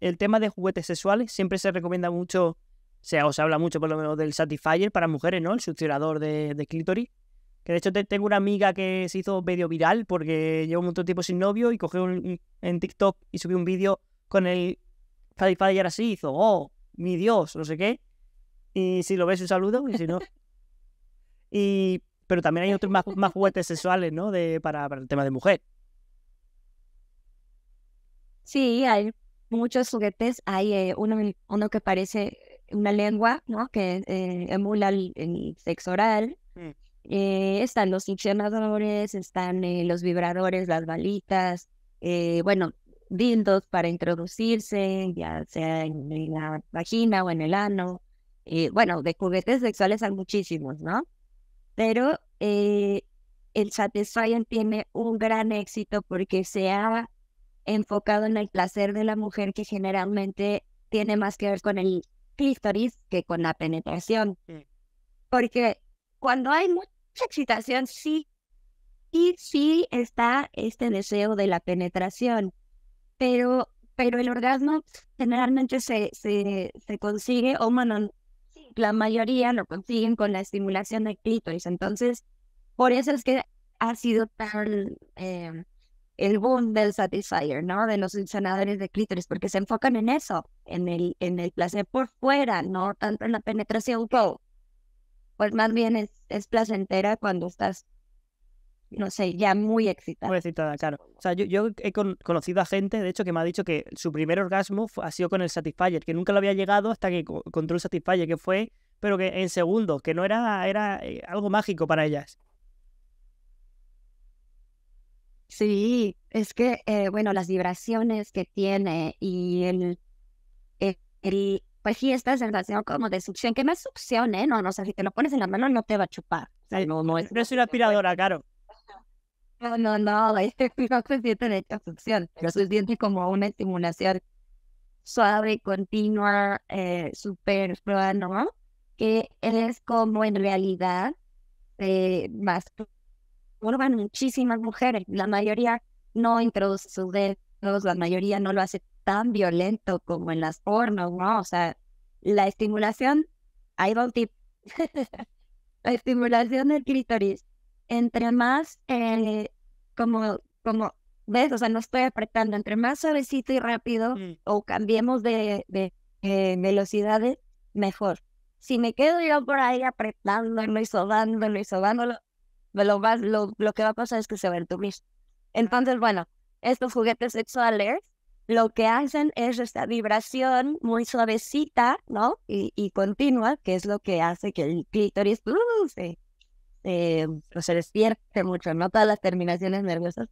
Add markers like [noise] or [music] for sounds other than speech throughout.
el tema de juguetes sexuales, siempre se recomienda mucho, o sea, o se habla mucho por lo menos del Satisfyer para mujeres, ¿no? El succionador de, de Que de hecho tengo una amiga que se hizo medio viral porque llevo mucho tiempo sin novio y cogió un, en TikTok y subió un vídeo con el Satisfyer así, hizo, oh, mi Dios, no sé qué. Y si lo ves, un saludo, y si no. Y, pero también hay otros más, juguetes sexuales, ¿no? De, para, para el tema de mujer. Sí, hay muchos juguetes. Hay eh, uno, uno que parece una lengua, ¿no? Que eh, emula el, sexo oral. Mm. Eh, están los succionadores, están los vibradores, las balitas, bueno, dildos para introducirse, ya sea en, la vagina o en el ano. bueno, de juguetes sexuales hay muchísimos, ¿no? Pero el Satisfyer tiene un gran éxito porque se ha enfocado en el placer de la mujer que generalmente tiene más que ver con el clítoris que con la penetración. Porque cuando hay mucha excitación, sí, y sí está este deseo de la penetración, pero, pero el orgasmo generalmente se, se, se consigue, o la mayoría lo consiguen con la estimulación del clítoris. Entonces, por eso es que ha sido tan... Eh, el boom del Satisfyer, ¿no? De los sanadores de clítoris, porque se enfocan en eso, en el, en el placer por fuera, no tanto en la penetración total. Pues más bien es, es placentera cuando estás, no sé, ya muy excitada. Muy excitada, claro. O sea, yo, he conocido a gente, de hecho, que me ha dicho que su primer orgasmo ha sido con el Satisfyer, que nunca lo había llegado hasta que encontró el satisfier, que fue, pero que en segundo que no era, era eh, algo mágico para ellas. Sí, es que, eh, bueno, las vibraciones que tiene y el, e-, el, pues sí, esta sensación como de succión, que me succión, ¿eh? No, no, sé si te lo pones en la mano no te va a chupar. no, no, es, es una aspiradora, claro. No, no, no, [laughs] no se siente esta succión, pero se siente como una estimulación suave, continua, eh, súper, ¿no? Que eres como en realidad eh, más masturban muchísimas mujeres. La mayoría no introduce sus dedos, la mayoría no lo hace tan violento como en las hornos ¿no? O sea, la estimulación, ahí va un tip, [laughs] la estimulación del clítoris, entre más, eh, como, como, ves, o sea, no estoy apretando, entre más suavecito y rápido, mm. o cambiemos de, eh, velocidades, mejor. Si me quedo yo por ahí apretándolo y sobándolo y sobándolo, lo, lo, que va a pasar es que se va a entumir. Entonces, bueno, estos juguetes sexuales lo que hacen es esta vibración muy suavecita, ¿no? Y, continua, que es lo que hace que el clítoris uh, pues, se, despierte mucho, ¿no? Todas las terminaciones nerviosas.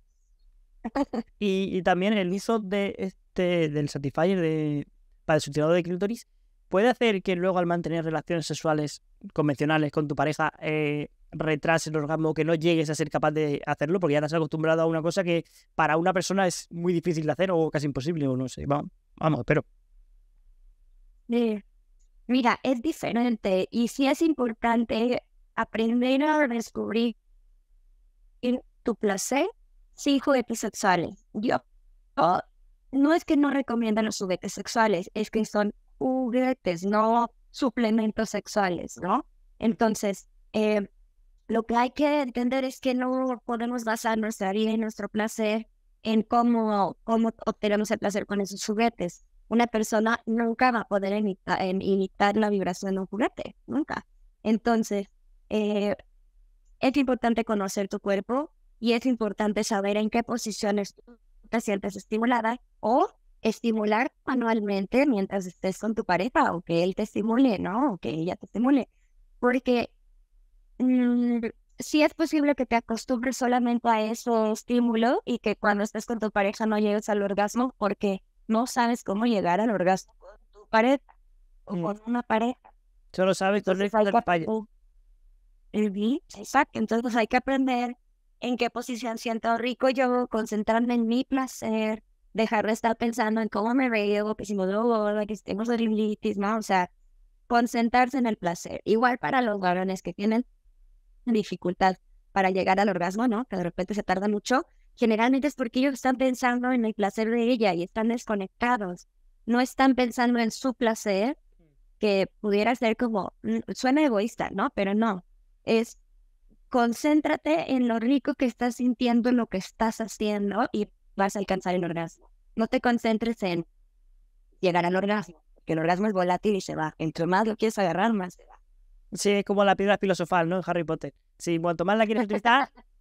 [laughs] y, también el uso de este, del Satisfyer de, para el sustituto de clítoris puede hacer que luego al mantener relaciones sexuales convencionales con tu pareja eh, retrase el orgasmo, que no llegues a ser capaz de hacerlo, porque ya te acostumbrado a una cosa que para una persona es muy difícil de hacer o casi imposible, o no sé. Vamos, vamos pero... Mira, es diferente y sí es importante aprender a descubrir tu placer sin juguetes sexuales. Yo no es que no recomiendan los juguetes sexuales, es que son juguetes, no suplementos sexuales, ¿no? Entonces, eh, lo que hay que entender es que no podemos basar nuestra vida y nuestro placer en cómo, cómo obtenemos el placer con esos juguetes. Una persona nunca va a poder em, imitar, la vibración de un juguete, nunca. Entonces, eh, es importante conocer tu cuerpo y es importante saber en qué posiciones te sientes estimulada o estimular manualmente mientras estés con tu pareja o que él te estimule, ¿no? O que ella te estimule. Porque Mm, si es posible que te acostumbres solamente a eso, estímulo y que cuando estés con tu pareja no llegues al orgasmo porque no sabes cómo llegar al orgasmo con tu pareja o mm. con una pareja. Solo sabes entonces, el que... Exacto, entonces hay que aprender en qué posición siento rico yo, concentrarme en mi placer, dejar de estar pensando en cómo me veo, que si me dolor, que si tengo ¿no? O sea, concentrarse en el placer. Igual para los varones que tienen dificultad para llegar al orgasmo, ¿no? Que de repente se tarda mucho, generalmente es porque ellos están pensando en el placer de ella y están desconectados. No están pensando en su placer, que pudiera ser como, mm, suena egoísta, ¿no? Pero no, es concéntrate en lo rico que estás sintiendo, en lo que estás haciendo y vas a alcanzar el orgasmo. No te concentres en llegar al orgasmo, que el orgasmo es volátil y se va. Entre más lo quieres agarrar, más se va. Sí, es como la piedra filosofal, ¿no? En Harry Potter. Sí, cuanto más la quieres utilizar, [laughs]